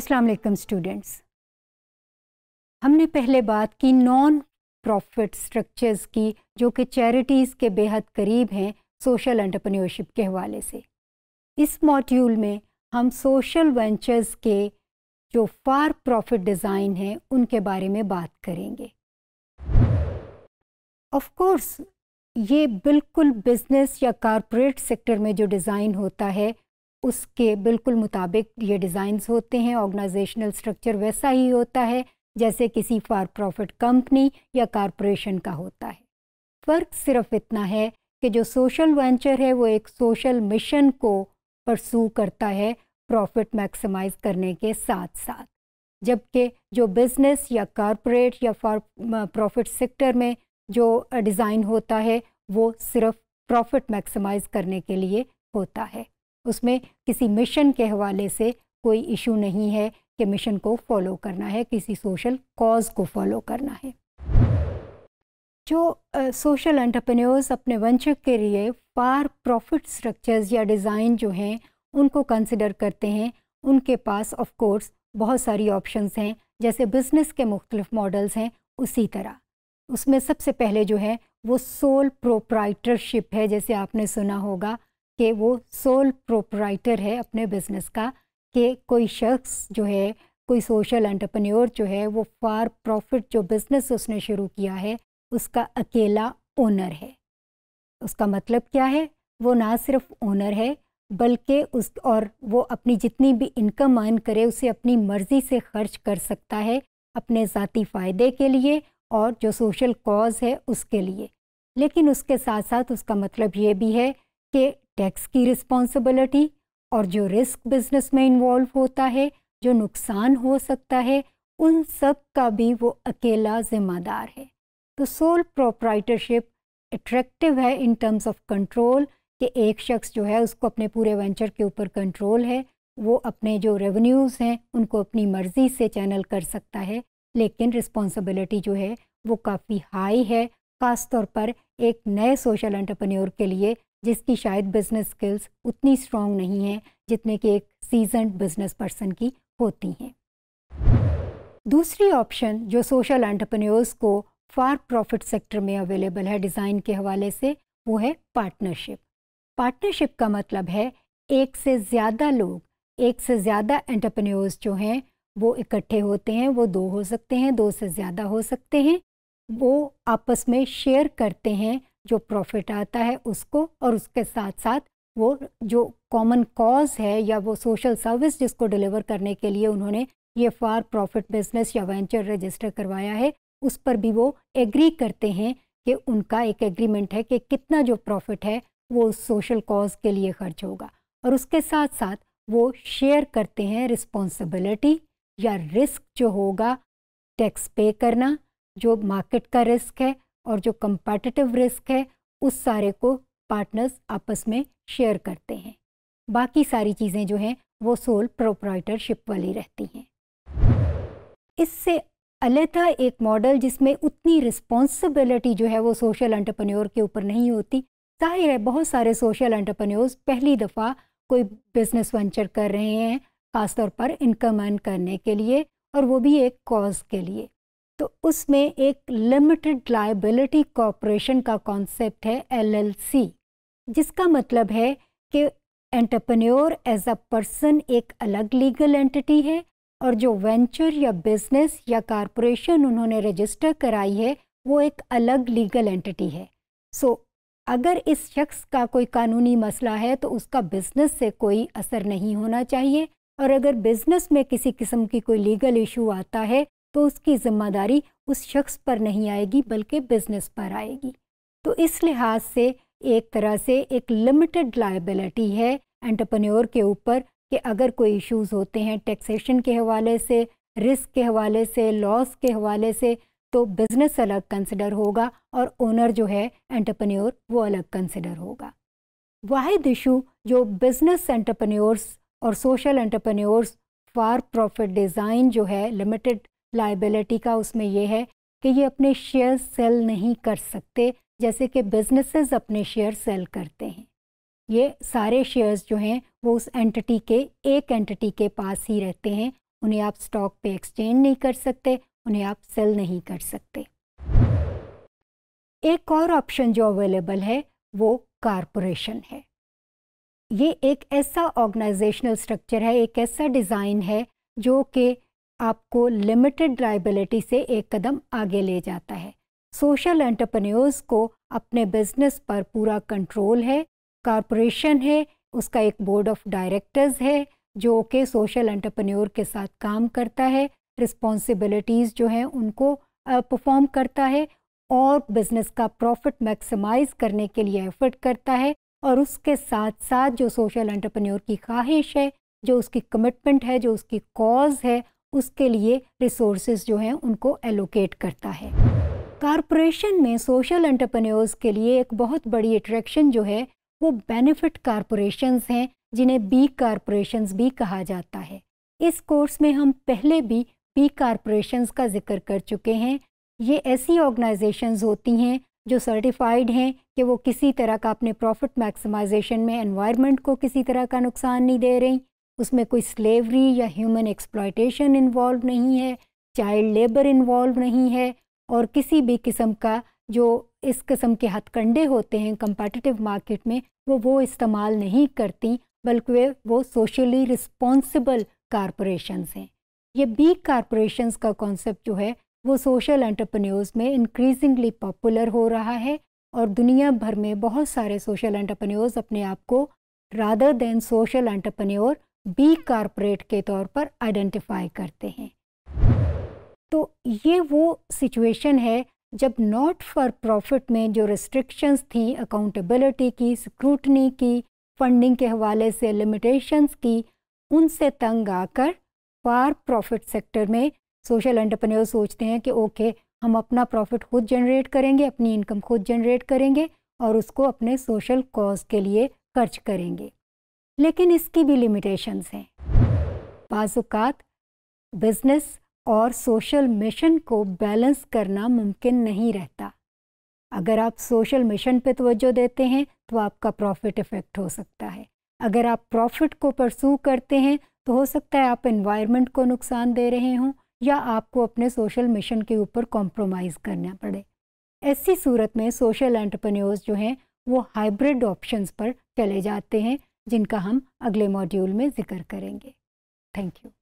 अस्सलाम वालेकुम स्टूडेंट्स हमने पहले बात की नॉन प्रॉफिट स्ट्रक्चर्स की जो कि चैरिटीज़ के बेहद करीब हैं सोशल एंटरप्रेन्योरशिप के हवाले से इस मॉड्यूल में हम सोशल वेंचर्स के जो फार प्रॉफिट डिज़ाइन हैं उनके बारे में बात करेंगे ऑफ कोर्स ये बिल्कुल बिजनेस या कॉरपोरेट सेक्टर में जो डिज़ाइन होता है उसके बिल्कुल मुताबिक ये डिज़ाइंस होते हैं ऑर्गेनाइजेशनल स्ट्रक्चर वैसा ही होता है जैसे किसी फार प्रॉफिट कंपनी या कॉरपोरेशन का होता है फ़र्क सिर्फ इतना है कि जो सोशल वेंचर है वो एक सोशल मिशन को परसू करता है प्रॉफिट मैक्सिमाइज करने के साथ साथ जबकि जो बिज़नेस या कॉरपोरेट या फॉर प्रॉफिट सेक्टर में जो डिज़ाइन होता है वो सिर्फ प्रॉफिट मैक्सिमाइज करने के लिए होता है उसमें किसी मिशन के हवाले से कोई इशू नहीं है कि मिशन को फॉलो करना है किसी सोशल कॉज को फॉलो करना है जो सोशल uh, एंटरप्रेन्योर्स अपने वंचक के लिए फार प्रॉफिट स्ट्रक्चर्स या डिज़ाइन जो हैं उनको कंसिडर करते हैं उनके पास ऑफ कोर्स बहुत सारी ऑप्शंस हैं जैसे बिज़नेस के मुख्तलिफ मॉडल्स हैं उसी तरह उसमें सबसे पहले जो है वो सोल प्रोप्राइटरशिप है जैसे आपने सुना होगा कि वो सोल प्रोपराइटर है अपने बिज़नेस का कि कोई शख्स जो है कोई सोशल एंटरप्रेन्योर जो है वो फार प्रॉफिट जो बिज़नेस उसने शुरू किया है उसका अकेला ओनर है उसका मतलब क्या है वो ना सिर्फ ओनर है बल्कि उस और वो अपनी जितनी भी इनकम अर्न करे उसे अपनी मर्ज़ी से खर्च कर सकता है अपने ज़ाती फ़ायदे के लिए और जो सोशल कॉज है उसके लिए लेकिन उसके साथ साथ उसका मतलब ये भी है कि टैक्स की रिस्पॉन्सिबिलिटी और जो रिस्क बिजनेस में इन्वॉल्व होता है जो नुकसान हो सकता है उन सब का भी वो अकेला जिम्मेदार है तो सोल प्रोप्राइटरशिप अट्रैक्टिव है इन टर्म्स ऑफ कंट्रोल कि एक शख्स जो है उसको अपने पूरे वेंचर के ऊपर कंट्रोल है वो अपने जो रेवेन्यूज़ हैं उनको अपनी मर्ज़ी से चैनल कर सकता है लेकिन रिस्पॉन्सिबिलिटी जो है वो काफ़ी हाई है ख़ास तौर पर एक नए सोशल एंटरप्रेन्योर के लिए जिसकी शायद बिज़नेस स्किल्स उतनी स्ट्रॉन्ग नहीं है जितने कि एक सीजन बिज़नेस पर्सन की होती हैं दूसरी ऑप्शन जो सोशल एंटरप्रेन्योर्स को फार प्रॉफिट सेक्टर में अवेलेबल है डिज़ाइन के हवाले से वो है पार्टनरशिप पार्टनरशिप का मतलब है एक से ज़्यादा लोग एक से ज़्यादा एंटरप्रेन्योर्स जो हैं वो इकट्ठे होते हैं वो दो हो सकते हैं दो से ज़्यादा हो सकते हैं वो आपस में शेयर करते हैं जो प्रॉफिट आता है उसको और उसके साथ साथ वो जो कॉमन कॉज है या वो सोशल सर्विस जिसको डिलीवर करने के लिए उन्होंने ये फार प्रॉफिट बिजनेस या वेंचर रजिस्टर करवाया है उस पर भी वो एग्री करते हैं कि उनका एक एग्रीमेंट है कि कितना जो प्रॉफिट है वो उस सोशल कॉज के लिए खर्च होगा और उसके साथ साथ वो शेयर करते हैं रिस्पॉन्सिबिलिटी या रिस्क जो होगा टैक्स पे करना जो मार्केट का रिस्क है और जो कंपेटिटिव रिस्क है उस सारे को पार्टनर्स आपस में शेयर करते हैं बाकी सारी चीज़ें जो हैं वो सोल प्रोप्राइटरशिप वाली रहती हैं इससे अलहदा एक मॉडल जिसमें उतनी रिस्पॉन्सिबिलिटी जो है वो सोशल एंटरप्रेन्योर के ऊपर नहीं होती जाहिर है बहुत सारे सोशल एंटरप्रेन्योर्स पहली दफ़ा कोई बिजनेस वेंचर कर रहे हैं खासतौर पर इनकम अर्न करने के लिए और वो भी एक कॉज के लिए तो उसमें एक लिमिटेड लाइबिलिटी कॉरपोरेशन का कॉन्सेप्ट है एलएलसी जिसका मतलब है कि एंटरप्रेन्योर एज अ पर्सन एक अलग लीगल एंटिटी है और जो वेंचर या बिजनेस या कॉरपोरेशन उन्होंने रजिस्टर कराई है वो एक अलग लीगल एंटिटी है सो so, अगर इस शख्स का कोई कानूनी मसला है तो उसका बिज़नेस से कोई असर नहीं होना चाहिए और अगर बिज़नेस में किसी किस्म की कोई लीगल इशू आता है तो उसकी ज़िम्मेदारी उस शख्स पर नहीं आएगी बल्कि बिज़नेस पर आएगी तो इस लिहाज से एक तरह से एक लिमिटेड लाइबिलिटी है एंटरप्रेन्योर के ऊपर कि अगर कोई इश्यूज होते हैं टैक्सेशन के हवाले से रिस्क के हवाले से लॉस के हवाले से तो बिज़नेस अलग कंसिडर होगा और ओनर जो है एंटरप्रेन्योर वो अलग कंसिडर होगा वाहिद इशू जो बिज़नेस एंटरप्रेन्योर्स और social entrepreneurs for profit design जो है लिमिटेड लाइबिलिटी का उसमें यह है कि ये अपने शेयर सेल नहीं कर सकते जैसे कि बिजनेसेस अपने शेयर सेल करते हैं ये सारे शेयर्स जो हैं वो उस एंटिटी के एक एंटिटी के पास ही रहते हैं उन्हें आप स्टॉक पे एक्सचेंज नहीं कर सकते उन्हें आप सेल नहीं कर सकते एक और ऑप्शन जो अवेलेबल है वो कारपोरेशन है ये एक ऐसा ऑर्गेनाइजेशनल स्ट्रक्चर है एक ऐसा डिज़ाइन है जो कि आपको लिमिटेड लाइबिलिटी से एक कदम आगे ले जाता है सोशल एंटरप्रेन्योर्स को अपने बिजनेस पर पूरा कंट्रोल है कॉरपोरेशन है उसका एक बोर्ड ऑफ डायरेक्टर्स है जो कि सोशल एंटरप्रेन्योर के साथ काम करता है रिस्पॉन्सिबिलिटीज़ जो हैं उनको परफॉर्म करता है और बिज़नेस का प्रॉफिट मैक्सिमाइज करने के लिए एफर्ट करता है और उसके साथ साथ जो सोशल एंटरप्रेन्योर की ख्वाहिश है जो उसकी कमिटमेंट है जो उसकी कॉज है उसके लिए रिसोर्सेज जो हैं उनको एलोकेट करता है कॉरपोरेशन में सोशल एंटरप्रेन्योर्स के लिए एक बहुत बड़ी अट्रैक्शन जो है वो बेनिफिट कॉरपोरेशंस हैं जिन्हें बी कॉरपोरेशंस भी कहा जाता है इस कोर्स में हम पहले भी बी कॉरपोरेशन का जिक्र कर चुके हैं ये ऐसी ऑर्गेनाइजेशंस होती हैं जो सर्टिफाइड हैं कि वो किसी तरह का अपने प्रॉफिट मैक्सिमाइजेशन में एनवायरनमेंट को किसी तरह का नुकसान नहीं दे रही उसमें कोई स्लेवरी या ह्यूमन एक्सप्लॉयटेशन इन्वॉल्व नहीं है चाइल्ड लेबर इन्वॉल्व नहीं है और किसी भी किस्म का जो इस किस्म के हथकंडे होते हैं कंपेटिटिव मार्केट में वो वो इस्तेमाल नहीं करती बल्कि वे वो सोशली रिस्पॉन्सिबल कारपोरेशंस हैं ये बिग कारपोरेशंस का कॉन्सेप्ट जो है वो सोशल एंटरप्रेन्योर्स में इंक्रीजिंगली पॉपुलर हो रहा है और दुनिया भर में बहुत सारे सोशल एंटरप्रेन्योर्स अपने आप को rather than social entrepreneur B corporate के तौर पर आइडेंटिफाई करते हैं तो ये वो सिचुएशन है जब नॉट फॉर प्रॉफिट में जो रिस्ट्रिक्शंस थी अकाउंटेबिलिटी की स्क्रूटनी की फंडिंग के हवाले से लिमिटेशंस की उनसे तंग आकर फॉर प्रॉफिट सेक्टर में सोशल एंटरप्रेन्योर सोचते हैं कि ओके हम अपना प्रॉफिट खुद जनरेट करेंगे अपनी इनकम खुद जनरेट करेंगे और उसको अपने सोशल कॉज के लिए खर्च करेंगे लेकिन इसकी भी लिमिटेशंस हैं बाजुकात बिजनेस और सोशल मिशन को बैलेंस करना मुमकिन नहीं रहता अगर आप सोशल मिशन पे तवज्जो देते हैं तो आपका प्रॉफिट इफ़ेक्ट हो सकता है अगर आप प्रॉफिट को परसू करते हैं तो हो सकता है आप इन्वायरमेंट को नुकसान दे रहे हों या आपको अपने सोशल मिशन के ऊपर कॉम्प्रोमाइज़ करना पड़े ऐसी सूरत में सोशल एंटरप्रेन्योर्स जो हैं वो हाइब्रिड ऑप्शंस पर चले जाते हैं जिनका हम अगले मॉड्यूल में ज़िक्र करेंगे थैंक यू